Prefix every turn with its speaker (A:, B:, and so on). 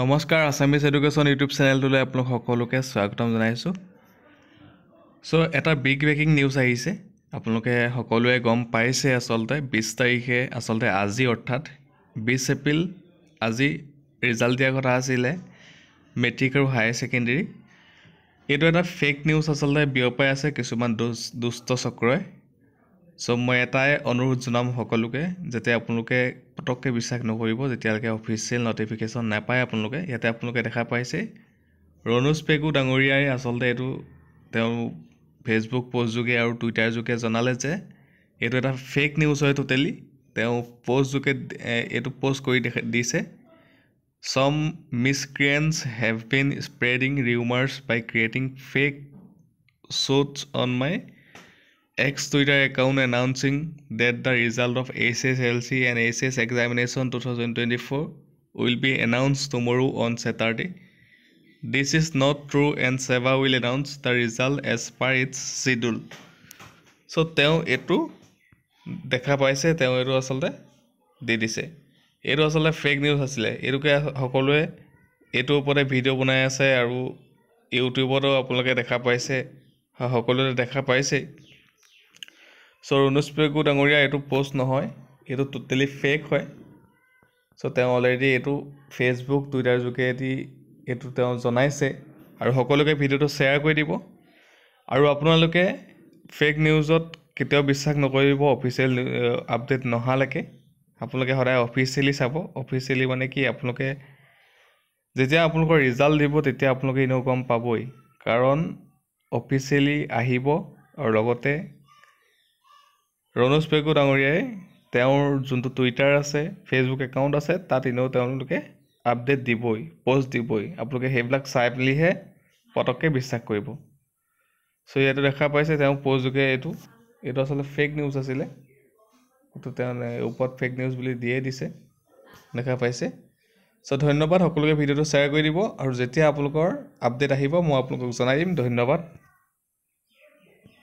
A: নমস্কাৰ Assamese education YouTube চেনেলটোলৈ আপোনালোক সকলোকে স্বাগতম জনাইছোঁ চ' এটা বিগ ব্ৰেকিং নিউজ আহিছে আপোনালোকে সকলোৱে গম পাইছে আচলতে বিছ তাৰিখে আচলতে আজি অৰ্থাৎ বিছ এপ্ৰিল আজি ৰিজাল্ট দিয়া কথা আছিলে মেট্ৰিক আৰু হায়াৰ ছেকেণ্ডেৰী এইটো এটা ফেক নিউজ আচলতে বিয়পাই আছে কিছুমান দু দুষ্ট চক্ৰই চ' মই এটাই অনুৰোধ জনাম সকলোকে যাতে আপোনালোকে পটককৈ বিশ্বাস নকৰিব যেতিয়ালৈকে অফিচিয়েল ন'টিফিকেশ্যন নাপায় আপোনালোকে ইয়াতে আপোনালোকে দেখা পাইছে ৰণুজ পেগু ডাঙৰীয়াই আচলতে এইটো তেওঁ ফেচবুক পষ্টযোগে আৰু টুইটাৰযোগে জনালে যে এইটো এটা ফেক নিউজ হয় টোটেলি তেওঁ পষ্টযোগে এইটো পষ্ট কৰি দেখা দিছে some miscreants have been spreading rumours by creating fake shorts on my X Twitter account announcing date the result of H S L C and H S examination two thousand twenty four will be announce tomorrow on Saturday this is not true and SEBA will announce the result as per its schedule so' তেওঁ এইটো দেখা পাইছে তেওঁ এইটো আচলতে দি দিছে এইটো আচলতে ফেক নিউজ আছিলে এইটোকে সকলোৱে এইটোৰ ওপৰতে ভিডিঅ' বনাই আছে আৰু ইউটিউবতো আপোনালোকে দেখা পাইছে সকলোৱে দেখা পাইছেই চ' ৰণুজ পেগু ডাঙৰীয়া এইটো পষ্ট নহয় এইটো ট'টেলি ফেক হয় চ' তেওঁ অলৰেডি এইটো ফেচবুক টুইটাৰ যোগেদি এইটো তেওঁ জনাইছে আৰু সকলোকে ভিডিঅ'টো শ্বেয়াৰ কৰি দিব আৰু আপোনালোকে ফেক নিউজত কেতিয়াও বিশ্বাস নকৰিব অফিচিয়েল আপডেট নহালৈকে আপোনালোকে সদায় অফিচিয়েলি চাব অফিচিয়েলি মানে কি আপোনালোকে যেতিয়া আপোনালোকৰ ৰিজাল্ট দিব তেতিয়া আপোনালোকে এনেও গম পাবই কাৰণ অফিচিয়েলি আহিব আৰু লগতে ৰণোজ পেগু ডাঙৰীয়াই তেওঁৰ যোনটো টুইটাৰ আছে ফেচবুক একাউণ্ট আছে তাত এনেও তেওঁলোকে আপডেট দিবই পষ্ট দিবই আপোনালোকে সেইবিলাক চাই পেলাইহে পটককৈ বিশ্বাস কৰিব চ' ইয়াতে দেখা পাইছে তেওঁ পষ্টযোগে এইটো এইটো আচলতে ফেক নিউজ আছিলে কিন্তু তেওঁ ওপৰত ফেক নিউজ বুলি দিয়ে দিছে দেখা পাইছে চ' ধন্যবাদ সকলোকে ভিডিঅ'টো শ্বেয়াৰ কৰি দিব আৰু যেতিয়া আপোনালোকৰ আপডেট আহিব মই আপোনালোকক জনাই দিম ধন্যবাদ